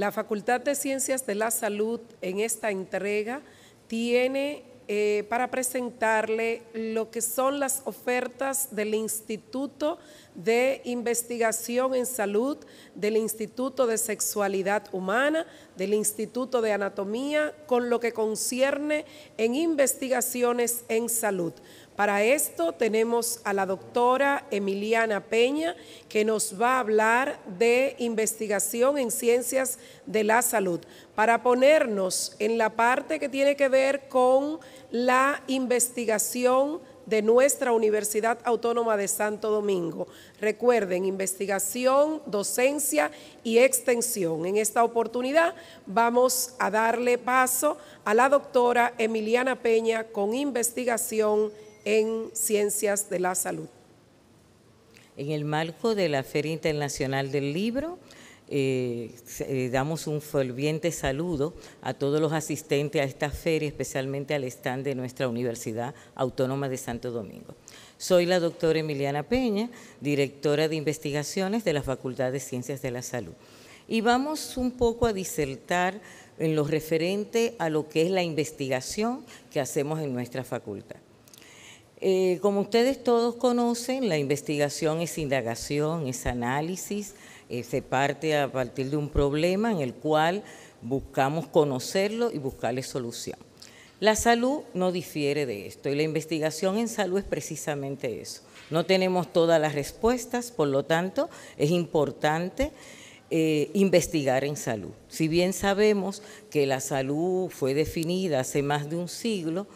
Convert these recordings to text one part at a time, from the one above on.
La Facultad de Ciencias de la Salud en esta entrega tiene eh, para presentarle lo que son las ofertas del Instituto de Investigación en Salud, del Instituto de Sexualidad Humana, del Instituto de Anatomía, con lo que concierne en investigaciones en salud. Para esto tenemos a la doctora Emiliana Peña, que nos va a hablar de investigación en ciencias de la salud, para ponernos en la parte que tiene que ver con la investigación de nuestra Universidad Autónoma de Santo Domingo. Recuerden, investigación, docencia y extensión. En esta oportunidad vamos a darle paso a la doctora Emiliana Peña con investigación en Ciencias de la Salud. En el marco de la Feria Internacional del Libro, eh, eh, damos un ferviente saludo a todos los asistentes a esta feria, especialmente al stand de nuestra Universidad Autónoma de Santo Domingo. Soy la doctora Emiliana Peña, directora de investigaciones de la Facultad de Ciencias de la Salud. Y vamos un poco a disertar en lo referente a lo que es la investigación que hacemos en nuestra facultad. Eh, como ustedes todos conocen, la investigación es indagación, es análisis, eh, se parte a partir de un problema en el cual buscamos conocerlo y buscarle solución. La salud no difiere de esto y la investigación en salud es precisamente eso. No tenemos todas las respuestas, por lo tanto es importante eh, investigar en salud. Si bien sabemos que la salud fue definida hace más de un siglo,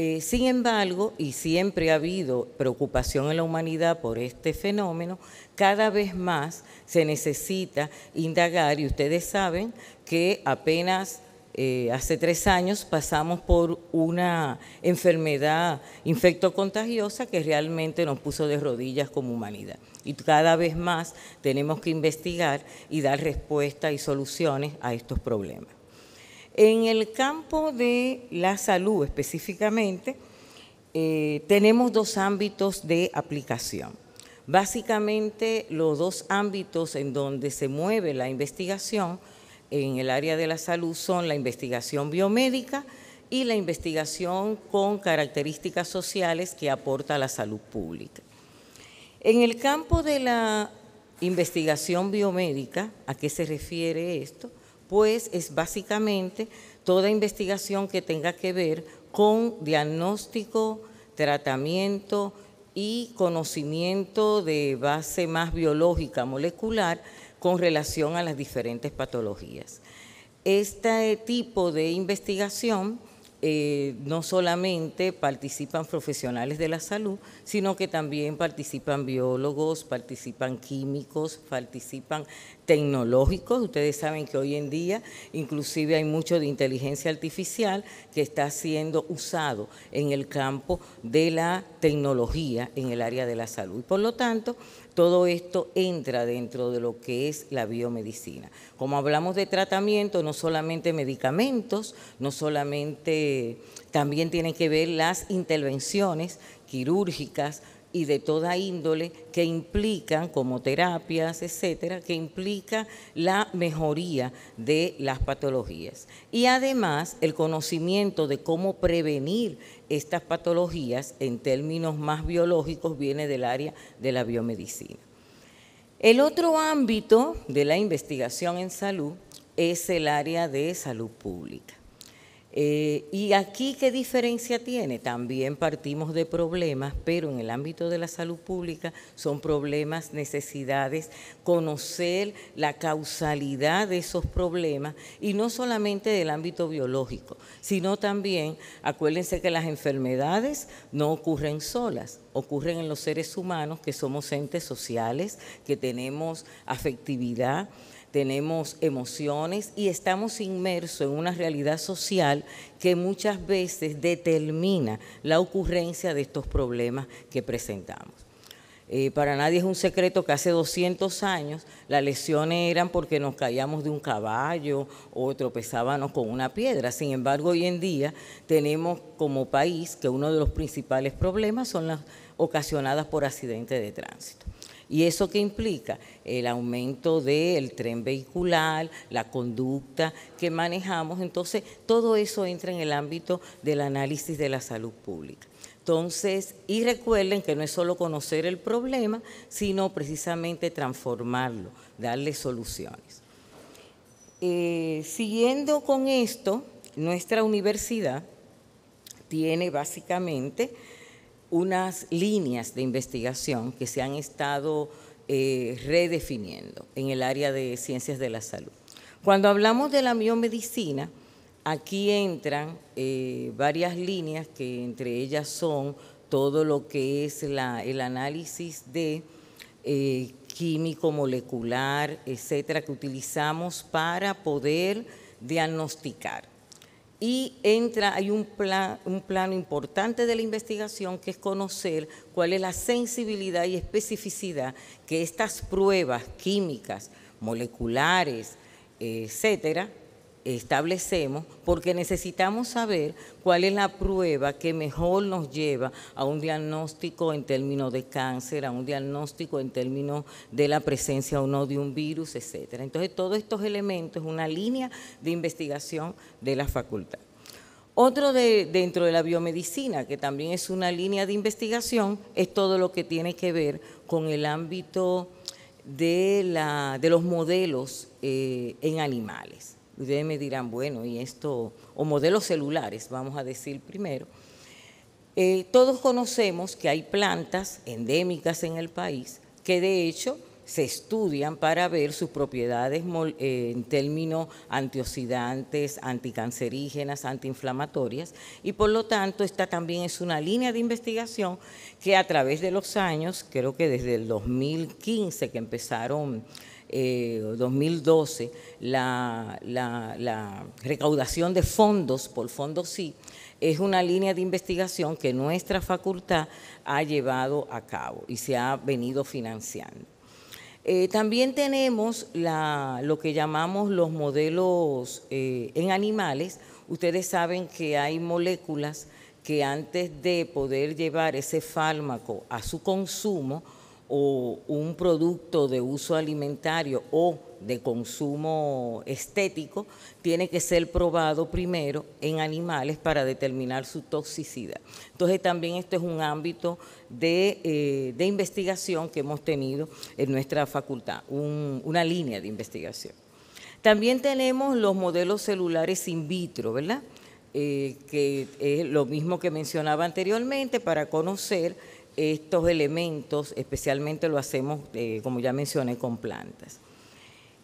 eh, sin embargo, y siempre ha habido preocupación en la humanidad por este fenómeno, cada vez más se necesita indagar y ustedes saben que apenas eh, hace tres años pasamos por una enfermedad infectocontagiosa que realmente nos puso de rodillas como humanidad. Y cada vez más tenemos que investigar y dar respuesta y soluciones a estos problemas. En el campo de la salud específicamente, eh, tenemos dos ámbitos de aplicación. Básicamente, los dos ámbitos en donde se mueve la investigación en el área de la salud son la investigación biomédica y la investigación con características sociales que aporta la salud pública. En el campo de la investigación biomédica, ¿a qué se refiere esto? pues es básicamente toda investigación que tenga que ver con diagnóstico, tratamiento y conocimiento de base más biológica, molecular, con relación a las diferentes patologías. Este tipo de investigación eh, no solamente participan profesionales de la salud, sino que también participan biólogos, participan químicos, participan tecnológicos. Ustedes saben que hoy en día inclusive hay mucho de inteligencia artificial que está siendo usado en el campo de la tecnología en el área de la salud. Por lo tanto, todo esto entra dentro de lo que es la biomedicina. Como hablamos de tratamiento, no solamente medicamentos, no solamente, también tienen que ver las intervenciones quirúrgicas, y de toda índole que implican, como terapias, etcétera, que implica la mejoría de las patologías. Y además el conocimiento de cómo prevenir estas patologías en términos más biológicos viene del área de la biomedicina. El otro ámbito de la investigación en salud es el área de salud pública. Eh, y aquí, ¿qué diferencia tiene? También partimos de problemas, pero en el ámbito de la salud pública son problemas, necesidades, conocer la causalidad de esos problemas y no solamente del ámbito biológico, sino también, acuérdense que las enfermedades no ocurren solas, ocurren en los seres humanos que somos entes sociales, que tenemos afectividad tenemos emociones y estamos inmersos en una realidad social que muchas veces determina la ocurrencia de estos problemas que presentamos. Eh, para nadie es un secreto que hace 200 años las lesiones eran porque nos caíamos de un caballo o tropezábamos con una piedra. Sin embargo, hoy en día tenemos como país que uno de los principales problemas son las ocasionadas por accidentes de tránsito. ¿Y eso qué implica? El aumento del tren vehicular, la conducta que manejamos. Entonces, todo eso entra en el ámbito del análisis de la salud pública. Entonces, y recuerden que no es solo conocer el problema, sino precisamente transformarlo, darle soluciones. Eh, siguiendo con esto, nuestra universidad tiene básicamente unas líneas de investigación que se han estado eh, redefiniendo en el área de ciencias de la salud. Cuando hablamos de la biomedicina, aquí entran eh, varias líneas que entre ellas son todo lo que es el análisis de eh, químico molecular, etcétera, que utilizamos para poder diagnosticar y entra, hay un, plan, un plano importante de la investigación que es conocer cuál es la sensibilidad y especificidad que estas pruebas químicas, moleculares, etcétera, establecemos porque necesitamos saber cuál es la prueba que mejor nos lleva a un diagnóstico en términos de cáncer, a un diagnóstico en términos de la presencia o no de un virus, etcétera. Entonces, todos estos elementos es una línea de investigación de la facultad. Otro de, dentro de la biomedicina, que también es una línea de investigación, es todo lo que tiene que ver con el ámbito de, la, de los modelos eh, en animales. Ustedes me dirán, bueno, y esto, o modelos celulares, vamos a decir primero. Eh, todos conocemos que hay plantas endémicas en el país que de hecho se estudian para ver sus propiedades eh, en términos antioxidantes, anticancerígenas, antiinflamatorias, y por lo tanto esta también es una línea de investigación que a través de los años, creo que desde el 2015 que empezaron 2012 eh, la, recaudación de fondos por Fondo sí es una línea de investigación que nuestra facultad ha llevado a cabo y se ha venido financiando. Eh, también tenemos lo que llamamos los modelos eh, en animales. Ustedes saben que hay moléculas que antes de poder llevar ese fármaco a su consumo, o un producto de uso alimentario o de consumo estético tiene que ser probado primero en animales para determinar su toxicidad. Entonces también esto es un ámbito de, eh, investigación que hemos tenido en nuestra facultad, una línea de investigación. También tenemos los modelos celulares in vitro, ¿verdad? Eh, que es lo mismo que mencionaba anteriormente para conocer estos elementos, especialmente lo hacemos, eh, como ya mencioné, con plantas.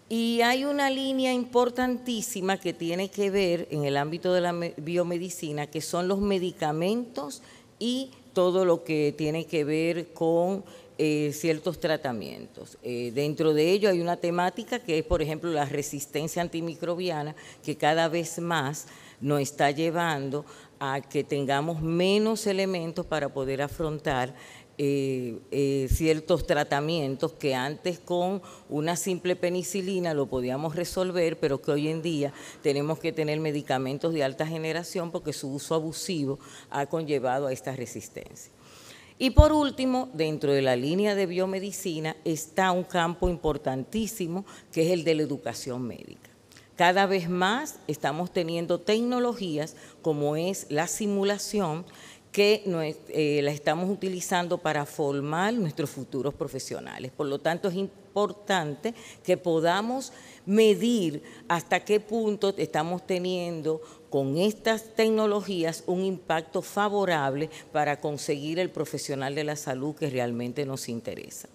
Y hay una línea importantísima que tiene que ver en el ámbito de la biomedicina, que son los medicamentos y todo lo que tiene que ver con eh, ciertos tratamientos. Eh, dentro de ello hay una temática que es, por ejemplo, la resistencia antimicrobiana, que cada vez más nos está llevando a que tengamos menos elementos para poder afrontar eh, eh, ciertos tratamientos que antes con una simple penicilina lo podíamos resolver, pero que hoy en día tenemos que tener medicamentos de alta generación porque su uso abusivo ha conllevado a esta resistencia. Y por último, dentro de la línea de biomedicina está un campo importantísimo que es el de la educación médica. Cada vez más estamos teniendo tecnologías como es la simulación que eh, la estamos utilizando para formar nuestros futuros profesionales. Por lo tanto, es importante que podamos medir hasta qué punto estamos teniendo con estas tecnologías un impacto favorable para conseguir el profesional de la salud que realmente nos interesa.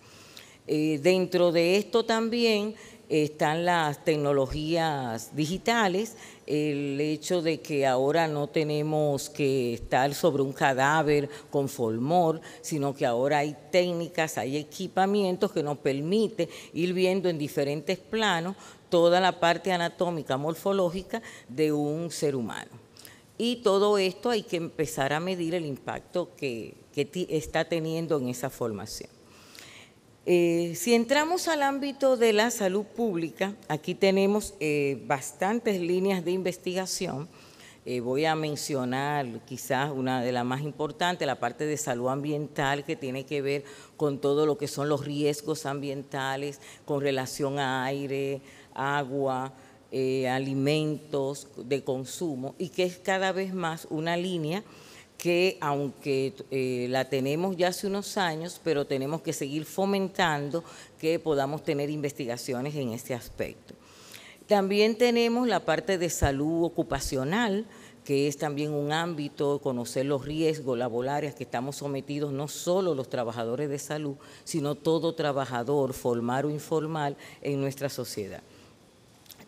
Eh, dentro de esto también están las tecnologías digitales, el hecho de que ahora no tenemos que estar sobre un cadáver con formol, sino que ahora hay técnicas, hay equipamientos que nos permite ir viendo en diferentes planos toda la parte anatómica, morfológica de un ser humano. Y todo esto hay que empezar a medir el impacto que, que está teniendo en esa formación. Eh, si entramos al ámbito de la salud pública, aquí tenemos eh, bastantes líneas de investigación. Eh, voy a mencionar quizás una de las más importantes, la parte de salud ambiental, que tiene que ver con todo lo que son los riesgos ambientales con relación a aire, agua, alimentos de consumo, y que es cada vez más una línea que aunque eh, la tenemos ya hace unos años, pero tenemos que seguir fomentando que podamos tener investigaciones en este aspecto. También tenemos la parte de salud ocupacional, que es también un ámbito, conocer los riesgos laborales que estamos sometidos no solo los trabajadores de salud, sino todo trabajador formal o informal en nuestra sociedad.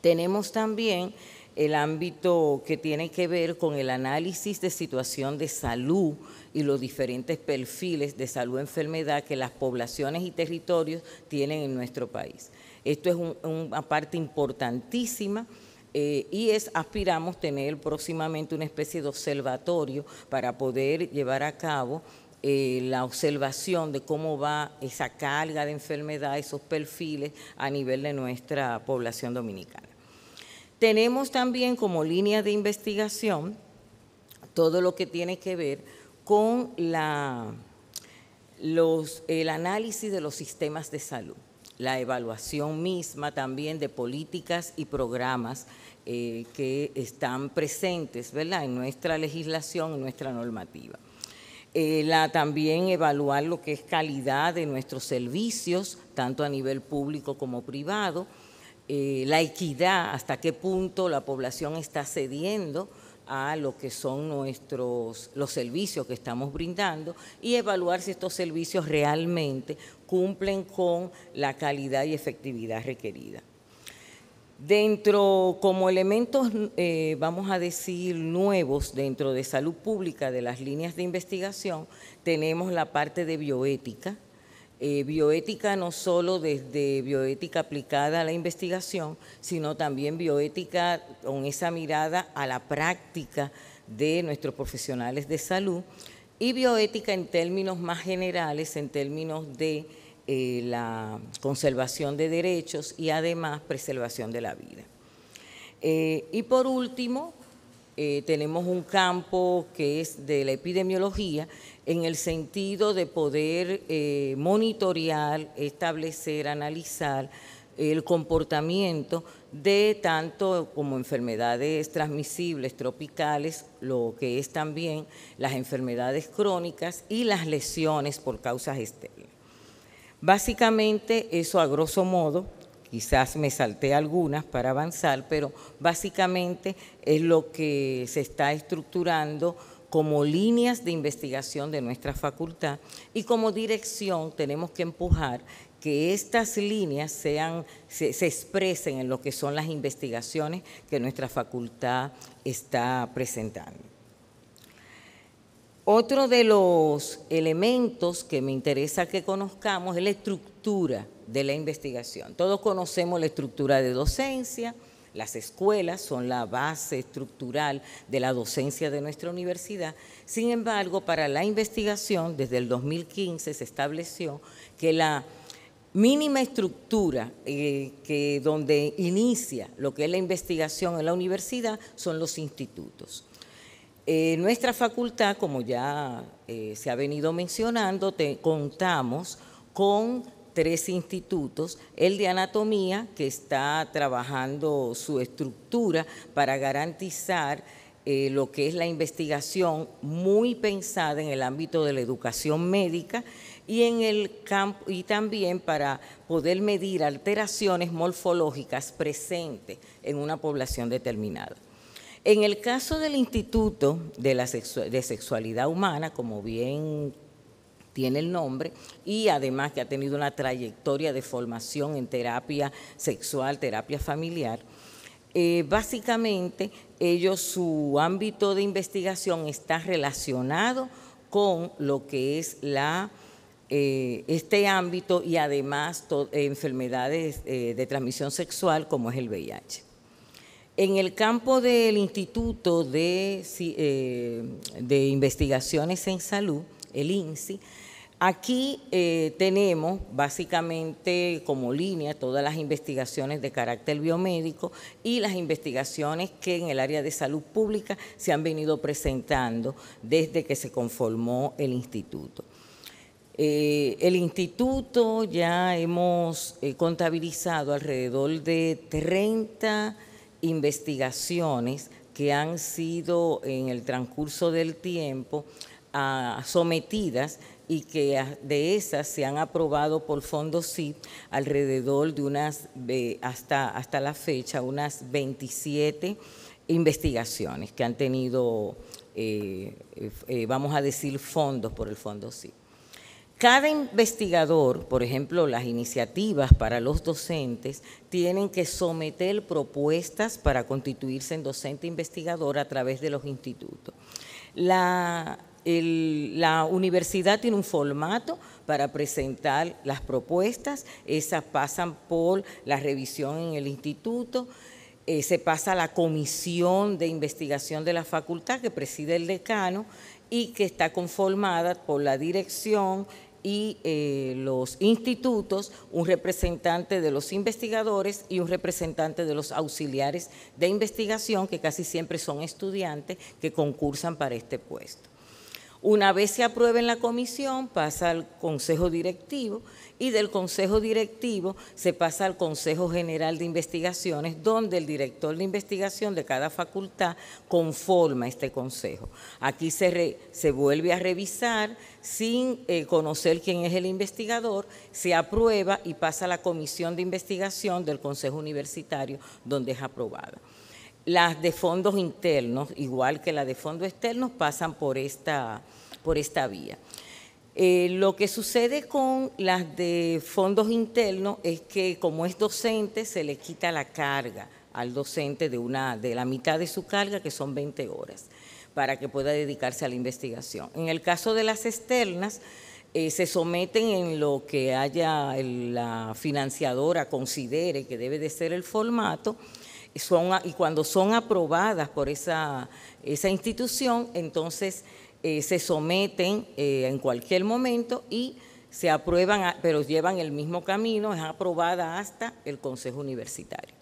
Tenemos también el ámbito que tiene que ver con el análisis de situación de salud y los diferentes perfiles de salud-enfermedad que las poblaciones y territorios tienen en nuestro país. Esto es una parte importantísima. Eh, y es, aspiramos tener próximamente una especie de observatorio para poder llevar a cabo eh, la observación de cómo va esa carga de enfermedad, esos perfiles a nivel de nuestra población dominicana. Tenemos también como línea de investigación todo lo que tiene que ver con el análisis de los sistemas de salud, la evaluación misma también de políticas y programas eh, que están presentes en nuestra legislación, en nuestra normativa. Eh, también evaluar lo que es calidad de nuestros servicios, tanto a nivel público como privado, eh, la equidad, hasta qué punto la población está cediendo a lo que son nuestros los servicios que estamos brindando y evaluar si estos servicios realmente cumplen con la calidad y efectividad requerida. Dentro, como elementos, eh, vamos a decir, nuevos dentro de salud pública de las líneas de investigación, tenemos la parte de bioética, eh, bioética no solo desde bioética aplicada a la investigación, sino también bioética con esa mirada a la práctica de nuestros profesionales de salud y bioética en términos más generales, en términos de eh, la conservación de derechos y además preservación de la vida. Eh, y por último, eh, tenemos un campo que es de la epidemiología en el sentido de poder eh, monitorear, establecer, analizar el comportamiento de tanto como enfermedades transmisibles tropicales, lo que es también las enfermedades crónicas y las lesiones por causas externas. Básicamente, eso a grosso modo, Quizás me salté algunas para avanzar, pero básicamente es lo que se está estructurando como líneas de investigación de nuestra facultad y como dirección tenemos que empujar que estas líneas sean, se, expresen en lo que son las investigaciones que nuestra facultad está presentando. Otro de los elementos que me interesa que conozcamos es la estructura de la investigación. Todos conocemos la estructura de docencia, las escuelas son la base estructural de la docencia de nuestra universidad. Sin embargo, para la investigación, desde el 2015 se estableció que la mínima estructura eh, donde inicia lo que es la investigación en la universidad son los institutos. Eh, nuestra facultad, como ya eh, se ha venido mencionando, contamos con tres institutos, el de anatomía, que está trabajando su estructura para garantizar eh, lo que es la investigación muy pensada en el ámbito de la educación médica y en el campo y también para poder medir alteraciones morfológicas presentes en una población determinada. En el caso del Instituto de, la de Sexualidad Humana, como bien tiene el nombre, y además que ha tenido una trayectoria de formación en terapia sexual, terapia familiar. Eh, básicamente, ellos, su ámbito de investigación está relacionado con lo que es la, eh, este ámbito y además enfermedades eh, de transmisión sexual como es el VIH. En el campo del Instituto de Investigaciones en Salud, el INSI. Aquí eh, tenemos básicamente como línea todas las investigaciones de carácter biomédico y las investigaciones que en el área de salud pública se han venido presentando desde que se conformó el instituto. Eh, el instituto ya hemos eh, contabilizado alrededor de 30 investigaciones que han sido en el transcurso del tiempo sometidas y que de esas se han aprobado por Fondo SIP alrededor de unas, hasta, hasta la fecha, unas 27 investigaciones que han tenido, eh, eh, eh, vamos a decir, fondos por el fondo SIP. Cada investigador, por ejemplo, las iniciativas para los docentes, tienen que someter propuestas para constituirse en docente investigador a través de los institutos. La, la universidad tiene un formato para presentar las propuestas, esas pasan por la revisión en el instituto, eh, se pasa a la comisión de investigación de la facultad que preside el decano y que está conformada por la dirección y eh, los institutos, un representante de los investigadores y un representante de los auxiliares de investigación, que casi siempre son estudiantes que concursan para este puesto. Una vez se apruebe en la comisión, pasa al Consejo Directivo y del Consejo Directivo se pasa al Consejo General de Investigaciones, donde el director de investigación de cada facultad conforma este consejo. Aquí se, vuelve a revisar sin eh, conocer quién es el investigador, se aprueba y pasa a la Comisión de Investigación del Consejo Universitario, donde es aprobada. Las de fondos internos, igual que las de fondos externos, pasan por esta, vía. Eh, lo que sucede con las de fondos internos es que como es docente se le quita la carga al docente de, la mitad de su carga, que son 20 horas, para que pueda dedicarse a la investigación. En el caso de las externas, eh, se someten en lo que haya la financiadora considere que debe de ser el formato y cuando son aprobadas por esa, institución, entonces eh, se someten eh, en cualquier momento y se aprueban, pero llevan el mismo camino, es aprobada hasta el Consejo Universitario.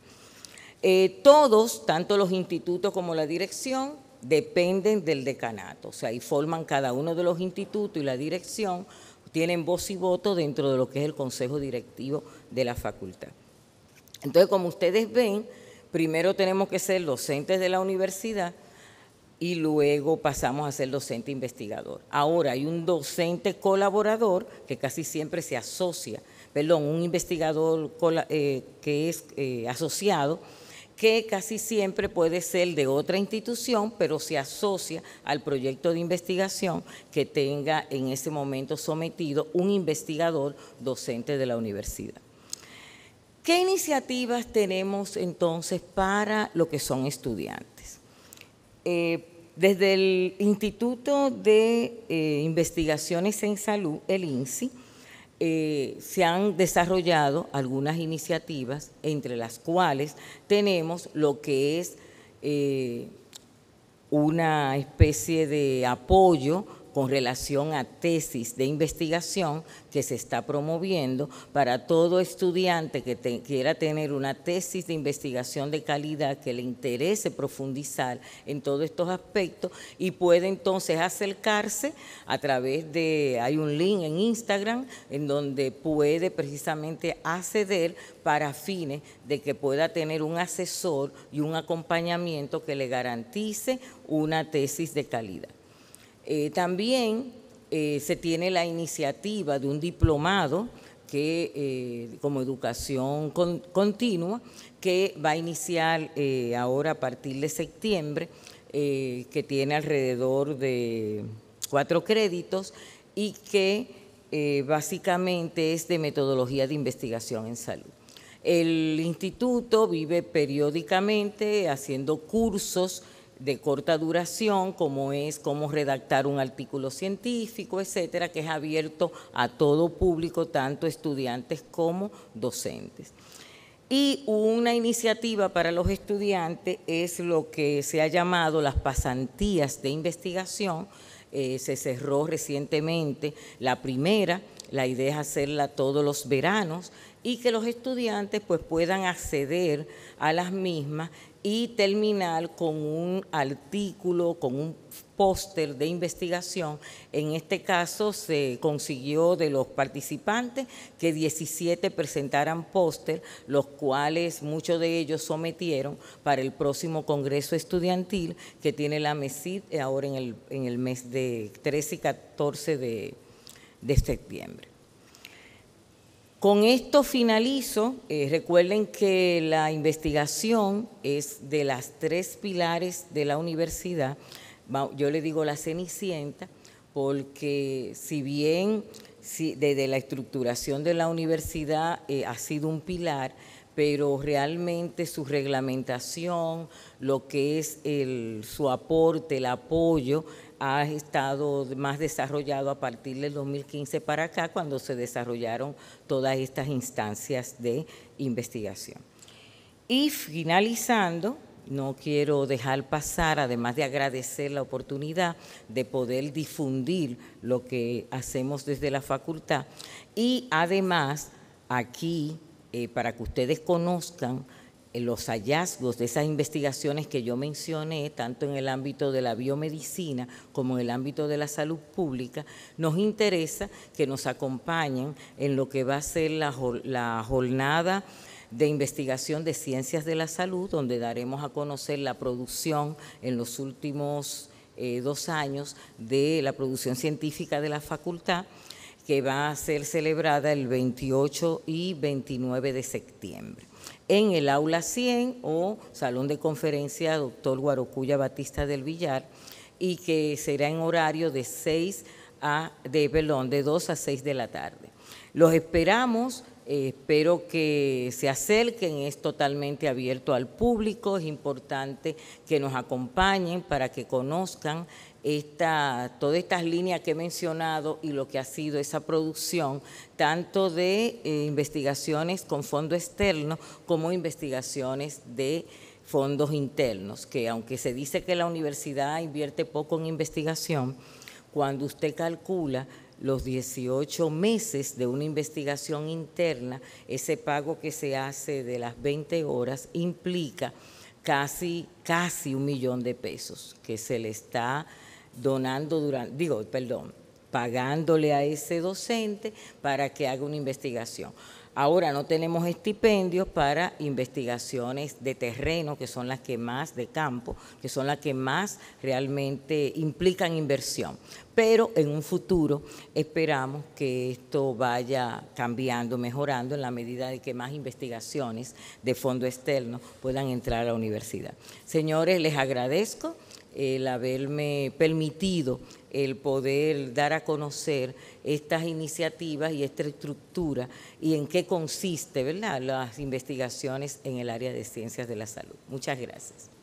Eh, todos, tanto los institutos como la dirección, dependen del decanato, o sea, y forman cada uno de los institutos y la dirección, tienen voz y voto dentro de lo que es el Consejo Directivo de la facultad. Entonces, como ustedes ven, primero tenemos que ser docentes de la universidad y luego pasamos a ser docente investigador. Ahora hay un docente colaborador que casi siempre se asocia, perdón, un investigador eh, que es eh, asociado que casi siempre puede ser de otra institución, pero se asocia al proyecto de investigación que tenga en ese momento sometido un investigador docente de la universidad. ¿Qué iniciativas tenemos entonces para lo que son estudiantes? Eh, desde el Instituto de eh, Investigaciones en Salud, el INSI, eh, se han desarrollado algunas iniciativas, entre las cuales tenemos lo que es una especie de apoyo con relación a tesis de investigación que se está promoviendo para todo estudiante que quiera tener una tesis de investigación de calidad que le interese profundizar en todos estos aspectos y puede entonces acercarse a través de, hay un link en Instagram en donde puede precisamente acceder para fines de que pueda tener un asesor y un acompañamiento que le garantice una tesis de calidad. Eh, también eh, se tiene la iniciativa de un diplomado que eh, como educación continua que va a iniciar ahora a partir de septiembre, que tiene alrededor de cuatro créditos y que básicamente es de metodología de investigación en salud. El instituto vive periódicamente haciendo cursos de corta duración, como es cómo redactar un artículo científico, etcétera, que es abierto a todo público, tanto estudiantes como docentes. Y una iniciativa para los estudiantes es lo que se ha llamado las pasantías de investigación, eh, se cerró recientemente. La primera, la idea es hacerla todos los veranos y que los estudiantes pues puedan acceder a las mismas y terminar con un artículo, con un póster de investigación. En este caso se consiguió de los participantes que 17 presentaran póster, los cuales muchos de ellos sometieron para el próximo Congreso Estudiantil que tiene la MESID ahora en el, mes de 13 y 14 de, septiembre. Con esto finalizo. Eh, recuerden que la investigación es de las tres pilares de la universidad yo le digo la cenicienta, porque si bien desde la estructuración de la universidad eh, ha sido un pilar, pero realmente su reglamentación, lo que es su aporte, el apoyo, ha estado más desarrollado a partir del 2015 para acá, cuando se desarrollaron todas estas instancias de investigación. Y finalizando, no quiero dejar pasar, además de agradecer la oportunidad de poder difundir lo que hacemos desde la facultad. Y además, aquí, eh, para que ustedes conozcan eh, los hallazgos de esas investigaciones que yo mencioné, tanto en el ámbito de la biomedicina como en el ámbito de la salud pública, nos interesa que nos acompañen en lo que va a ser la jornada de investigación de ciencias de la salud, donde daremos a conocer la producción en los últimos eh, dos años de la producción científica de la facultad, que va a ser celebrada el 28 y 29 de septiembre en el aula 100 o salón de conferencia doctor Guarocuya Batista del Villar y que será en horario de 6 a de perdón, de 2 a 6 de la tarde. Los esperamos espero que se acerquen, es totalmente abierto al público, es importante que nos acompañen para que conozcan esta, todas estas líneas que he mencionado y lo que ha sido esa producción, tanto de eh, investigaciones con fondo externo como investigaciones de fondos internos, que aunque se dice que la universidad invierte poco en investigación, cuando usted calcula los 18 meses de una investigación interna, ese pago que se hace de las 20 horas implica casi, casi un millón de pesos que se le está donando durante, digo, perdón, pagándole a ese docente para que haga una investigación. Ahora no tenemos estipendios para investigaciones de terreno, que son las que más, de campo, que son las que más realmente implican inversión. Pero en un futuro esperamos que esto vaya cambiando, mejorando en la medida de que más investigaciones de fondo externo puedan entrar a la universidad. Señores, les agradezco el haberme permitido el poder dar a conocer estas iniciativas y esta estructura y en qué consiste ¿verdad? las investigaciones en el área de ciencias de la salud. Muchas gracias.